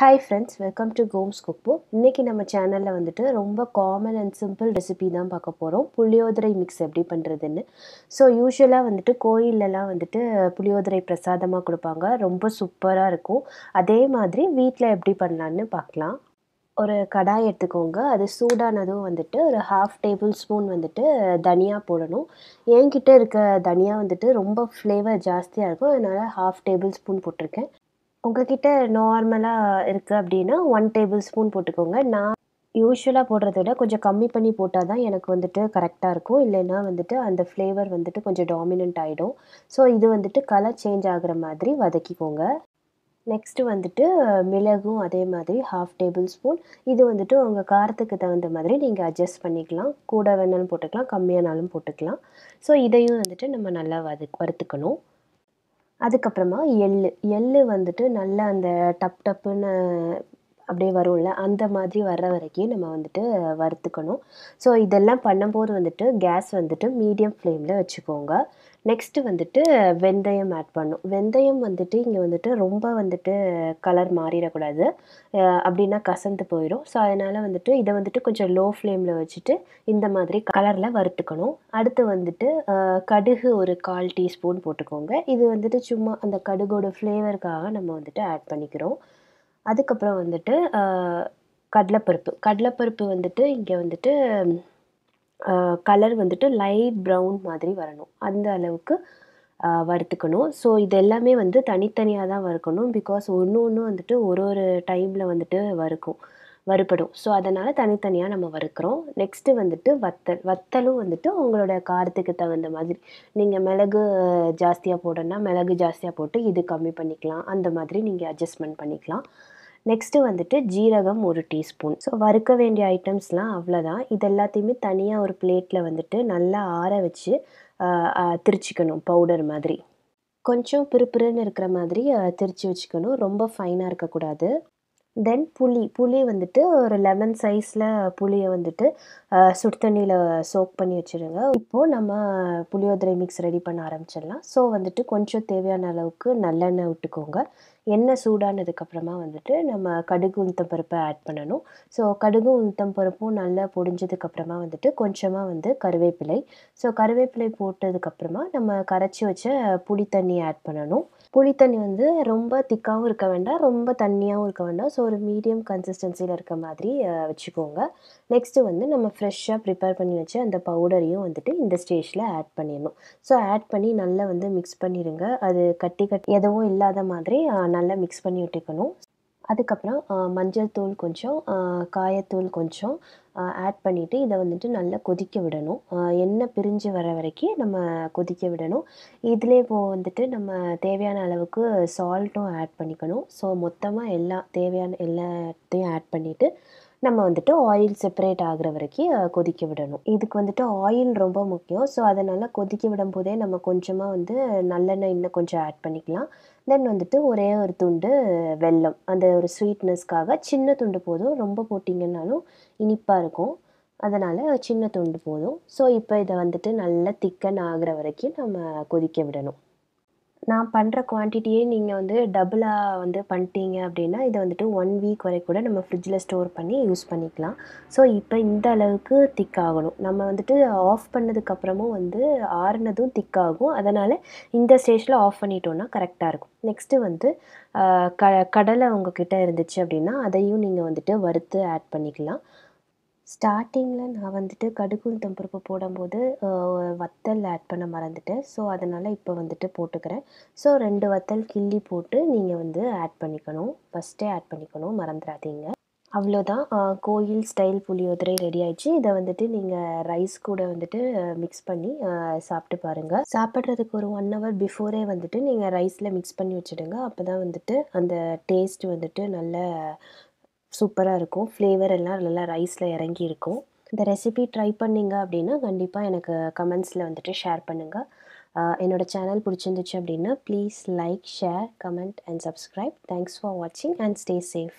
hi friends welcome to கோம்ஸ் cook இன்றைக்கி நம்ம சேனலில் வந்துட்டு ரொம்ப காமன் அண்ட் சிம்பிள் ரெசிபி தான் பார்க்க போகிறோம் புளியோதரை மிக்ஸ் எப்படி பண்ணுறதுன்னு ஸோ யூஸ்வலாக வந்துட்டு கோயிலெலாம் வந்துட்டு புளியோதரை பிரசாதமாக கொடுப்பாங்க ரொம்ப சூப்பராக இருக்கும் அதே மாதிரி வீட்டில் எப்படி பண்ணலான்னு பார்க்கலாம் ஒரு கடாய் எடுத்துக்கோங்க அது சூடானதும் வந்துட்டு ஒரு ஹாஃப் டேபிள் ஸ்பூன் வந்துட்டு தனியாக போடணும் என்கிட்ட இருக்க தனியாக வந்துட்டு ரொம்ப ஃப்ளேவர் ஜாஸ்தியாக இருக்கும் அதனால் ஹாஃப் டேபிள் ஸ்பூன் போட்டிருக்கேன் உங்ககிட்ட நார்மலாக இருக்குது அப்படின்னா ஒன் டேபிள் ஸ்பூன் போட்டுக்கோங்க நான் யூஸ்வலாக போடுறத விட கொஞ்சம் கம்மி பண்ணி போட்டால் தான் எனக்கு வந்துட்டு கரெக்டாக இருக்கும் இல்லைன்னா வந்துட்டு அந்த ஃப்ளேவர் வந்துட்டு கொஞ்சம் டாமினன்ட் ஆகிடும் ஸோ இது வந்துட்டு கலர் சேஞ்ச் ஆகிற மாதிரி வதக்கிக்கோங்க நெக்ஸ்ட்டு வந்துட்டு மிளகும் அதே மாதிரி ஹாஃப் டேபிள் ஸ்பூன் இது வந்துட்டு உங்கள் காரத்துக்கு தகுந்த மாதிரி நீங்கள் அட்ஜஸ்ட் பண்ணிக்கலாம் கூட வேணாலும் போட்டுக்கலாம் கம்மியானாலும் போட்டுக்கலாம் ஸோ இதையும் வந்துட்டு நம்ம நல்லா வதக் வறுத்துக்கணும் அதுக்கப்புறமா எள் எள் வந்துட்டு நல்லா அந்த டப் டப்புன்னு அப்படியே வரும்ல அந்த மாதிரி வர்ற வரைக்கும் நம்ம வந்துட்டு வறுத்துக்கணும் ஸோ இதெல்லாம் பண்ணும்போது வந்துட்டு கேஸ் வந்துட்டு மீடியம் ஃப்ளேமில் வச்சுக்கோங்க நெக்ஸ்ட்டு வந்துட்டு வெந்தயம் ஆட் பண்ணும் வெந்தயம் வந்துட்டு இங்கே வந்துட்டு ரொம்ப வந்துட்டு கலர் மாறிடக்கூடாது அப்படின்னா கசந்து போயிடும் ஸோ அதனால் வந்துட்டு இதை வந்துட்டு கொஞ்சம் லோ ஃப்ளேமில் வச்சுட்டு இந்த மாதிரி கலரில் வறுத்துக்கணும் அடுத்து வந்துட்டு கடுகு ஒரு கால் டீஸ்பூன் போட்டுக்கோங்க இது வந்துட்டு சும்மா அந்த கடுகோட ஃப்ளேவருக்காக நம்ம வந்துட்டு ஆட் பண்ணிக்கிறோம் அதுக்கப்புறம் வந்துட்டு கடலைப்பருப்பு கடலைப்பருப்பு வந்துட்டு இங்கே வந்துட்டு கலர் வந்துட்டு லைட் ப்ரௌன் மாதிரி வரணும் அந்த அளவுக்கு வறுத்துக்கணும் ஸோ இது எல்லாமே வந்து தனித்தனியாக தான் வறுக்கணும் பிகாஸ் ஒன்று ஒன்று வந்துட்டு ஒரு ஒரு டைமில் வந்துட்டு வறுக்கும் வறுப்படும் ஸோ அதனால் தனித்தனியாக நம்ம வறுக்கிறோம் நெக்ஸ்ட்டு வந்துட்டு வத்தல் வத்தலும் வந்துட்டு உங்களோட காரத்துக்கு தகுந்த மாதிரி நீங்கள் மிளகு ஜாஸ்தியாக போடணும்னா மிளகு ஜாஸ்தியாக போட்டு இது கம்மி பண்ணிக்கலாம் அந்த மாதிரி நீங்கள் அட்ஜஸ்ட்மெண்ட் பண்ணிக்கலாம் நெக்ஸ்ட்டு வந்துட்டு ஜீரகம் ஒரு டீஸ்பூன் ஸோ வறுக்க வேண்டிய ஐட்டம்ஸ்லாம் அவ்வளோதான் இது எல்லாத்தையுமே தனியாக ஒரு பிளேட்டில் வந்துட்டு நல்லா ஆற வச்சு திரிச்சிக்கணும் பவுடர் மாதிரி கொஞ்சம் பிறுபிறுன்னு இருக்கிற மாதிரி திரிச்சு வச்சுக்கணும் ரொம்ப ஃபைனாக இருக்கக்கூடாது தென் புளி புளி வந்துட்டு ஒரு லெமன் சைஸில் புளியை வந்துட்டு சுடு தண்ணியில் சோக் பண்ணி வச்சுருங்க இப்போது நம்ம புளியோதரை மிக்ஸ் ரெடி பண்ண ஆரம்பிச்சிடலாம் ஸோ வந்துட்டு கொஞ்சம் தேவையான அளவுக்கு நல்லெண்ணெய் விட்டுக்கோங்க எண்ணெய் சூடானதுக்கப்புறமா வந்துட்டு நம்ம கடுகு உளுத்தம் பருப்பை ஆட் பண்ணணும் ஸோ கடுகு உளுத்தம் பருப்பும் நல்லா பொடிஞ்சதுக்கப்புறமா வந்துட்டு கொஞ்சமாக வந்து கருவேப்பிலை ஸோ கருவேப்பிலை போட்டதுக்கப்புறமா நம்ம கரைச்சி வச்ச புளி தண்ணி ஆட் பண்ணணும் புளி தண்ணி வந்து ரொம்ப திக்காகவும் இருக்க வேண்டாம் ரொம்ப தண்ணியாகவும் இருக்க வேண்டாம் ஸோ ஒரு மீடியம் கன்சிஸ்டன்சியில் இருக்க மாதிரி வச்சுக்கோங்க நெக்ஸ்ட்டு வந்து நம்ம ஃப்ரெஷ்ஷாக ப்ரிப்பேர் பண்ணி வச்சு அந்த பவுடரையும் வந்துட்டு இந்த ஸ்டேஜில் ஆட் பண்ணிடணும் ஸோ ஆட் பண்ணி நல்லா வந்து மிக்ஸ் பண்ணிடுங்க அது கட்டி கட்டி எதுவும் இல்லாத மாதிரி நல்லா மிக்ஸ் பண்ணி விட்டுக்கணும் அதுக்கப்புறம் மஞ்சள் தூள் கொஞ்சம் காயத்தூள் கொஞ்சம் ஆட் பண்ணிவிட்டு இதை வந்துட்டு நல்லா கொதிக்க விடணும் எண்ணெய் பிரிஞ்சு வர வரைக்கும் நம்ம கொதிக்க விடணும் இதிலே இப்போ வந்துட்டு நம்ம தேவையான அளவுக்கு சால்ட்டும் ஆட் பண்ணிக்கணும் ஸோ மொத்தமாக எல்லா தேவையான எல்லாத்தையும் ஆட் பண்ணிவிட்டு நம்ம வந்துட்டு ஆயில் செப்பரேட் ஆகிற வரைக்கும் கொதிக்க விடணும் இதுக்கு வந்துட்டு ஆயில் ரொம்ப முக்கியம் ஸோ அதனால் கொதிக்க விடும் போதே நம்ம கொஞ்சமாக வந்து நல்லெண்ணெய் இன்னும் கொஞ்சம் ஆட் பண்ணிக்கலாம் தென் வந்துட்டு ஒரே ஒரு துண்டு வெல்லம் அந்த ஒரு ஸ்வீட்னஸ்க்காக சின்ன துண்டு போதும் ரொம்ப போட்டிங்கன்னாலும் இனிப்பாக இருக்கும் அதனால் சின்ன துண்டு போதும் ஸோ இப்போ இதை வந்துட்டு நல்லா திக்கன் ஆகிற வரைக்கும் நம்ம கொதிக்க விடணும் நான் பண்ணுற குவான்டிட்டியே நீங்கள் வந்து டபுளாக வந்து பண்ணிட்டீங்க அப்படின்னா இதை வந்துட்டு ஒன் வீக் வரை கூட நம்ம ஃப்ரிட்ஜில் ஸ்டோர் பண்ணி யூஸ் பண்ணிக்கலாம் ஸோ இப்போ இந்த அளவுக்கு திக் ஆகணும் நம்ம வந்துட்டு ஆஃப் பண்ணதுக்கப்புறமும் வந்து ஆறுனதும் திக் ஆகும் அதனால் இந்த ஸ்டேஜில் ஆஃப் பண்ணிட்டோன்னா கரெக்டாக இருக்கும் நெக்ஸ்ட்டு வந்து க கடலை கிட்டே இருந்துச்சு அப்படின்னா அதையும் நீங்கள் வந்துட்டு வறுத்து ஆட் பண்ணிக்கலாம் ஸ்டார்டிங்கில் நான் வந்துட்டு கடுகுளுத்தம் பருப்பு போடும்போது வத்தல் ஆட் பண்ண மறந்துட்டேன் ஸோ அதனால் இப்போ வந்துட்டு போட்டுக்கிறேன் ஸோ ரெண்டு வத்தல் கிள்ளி போட்டு நீங்கள் வந்து ஆட் பண்ணிக்கணும் ஃபஸ்ட்டே ஆட் பண்ணிக்கணும் மறந்துடாதீங்க அவ்வளோதான் கோயில் ஸ்டைல் புளியோதரை ரெடி ஆயிடுச்சு இதை வந்துட்டு நீங்கள் ரைஸ் கூட வந்துட்டு மிக்ஸ் பண்ணி சாப்பிட்டு பாருங்கள் சாப்பிட்றதுக்கு ஒரு ஒன் ஹவர் பிஃபோரே வந்துட்டு நீங்கள் ரைஸில் மிக்ஸ் பண்ணி வச்சுடுங்க அப்போ தான் வந்துட்டு அந்த டேஸ்ட் வந்துட்டு நல்ல சூப்பராக இருக்கும் ஃப்ளேவர் எல்லாம் நல்லா ரைஸில் இறங்கி இருக்கும் இந்த ரெசிபி ட்ரை பண்ணிங்க அப்படின்னா கண்டிப்பாக எனக்கு கமெண்ட்ஸில் வந்துட்டு ஷேர் பண்ணுங்கள் என்னோடய சேனல் பிடிச்சிருந்துச்சு அப்படின்னா please like share comment and subscribe thanks for வாட்சிங் அண்ட் ஸ்டே சேஃப்